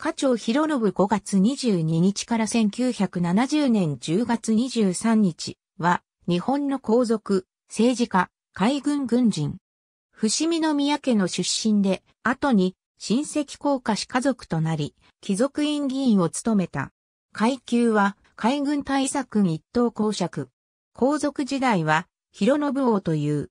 課長広信5月22日から1970年10月23日は、日本の皇族、政治家、海軍軍人。伏見宮家の出身で、後に親戚皇家氏家族となり、貴族院議員を務めた。階級は海軍大作一等公爵。皇族時代は広信王という。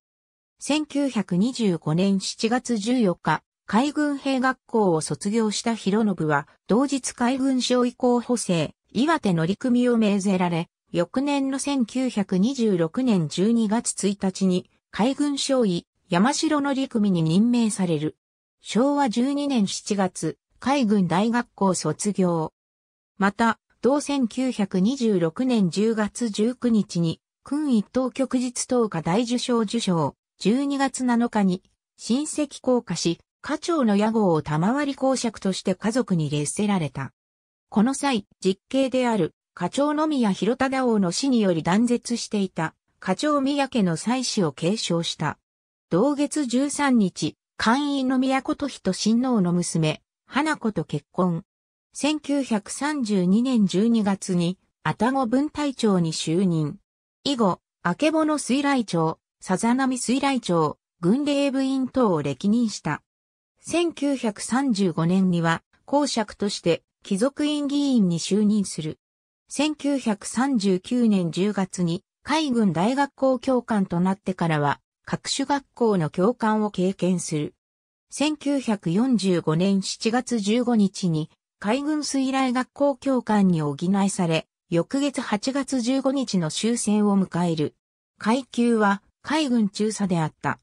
1925年7月14日、海軍兵学校を卒業した広信は、同日海軍省移候補生、岩手乗組を命ぜられ、翌年の1926年12月1日に、海軍省尉、山城乗組に任命される。昭和12年7月、海軍大学校卒業。また、同1926年10月19日に、君一等旭日等下大受賞受賞、12月7日に、親戚降下し、家長の屋号を賜り公爵として家族に列せられた。この際、実刑である、課長の宮広忠王の死により断絶していた、課長宮家の妻子を継承した。同月13日、官員の宮琴妃と親王の娘、花子と結婚。1932年12月に、愛宕文隊長に就任。以後、明けぼの水来町、さざ波水来町、軍令部員等を歴任した。1935年には公爵として貴族院議員に就任する。1939年10月に海軍大学校教官となってからは各種学校の教官を経験する。1945年7月15日に海軍水雷学校教官に補いされ、翌月8月15日の終戦を迎える。階級は海軍中佐であった。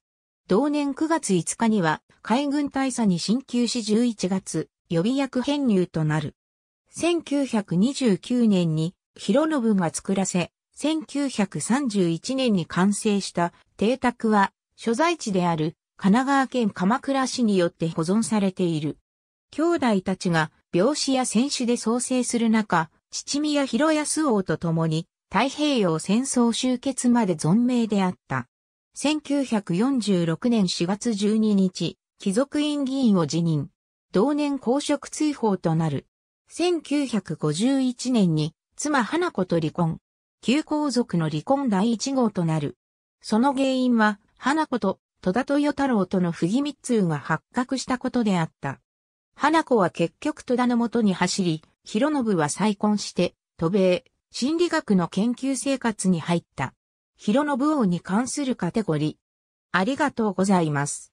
同年9月5日には海軍大佐に進級し11月、予備役編入となる。1929年に、広信が作らせ、1931年に完成した邸宅は、所在地である神奈川県鎌倉市によって保存されている。兄弟たちが病死や戦死で創生する中、七宮広安王と共に太平洋戦争終結まで存命であった。1946年4月12日、貴族院議員を辞任。同年公職追放となる。1951年に妻花子と離婚。旧皇族の離婚第一号となる。その原因は花子と戸田豊太郎との不義密通が発覚したことであった。花子は結局戸田のもとに走り、広信は再婚して、渡米、心理学の研究生活に入った。広信王に関するカテゴリー。ありがとうございます。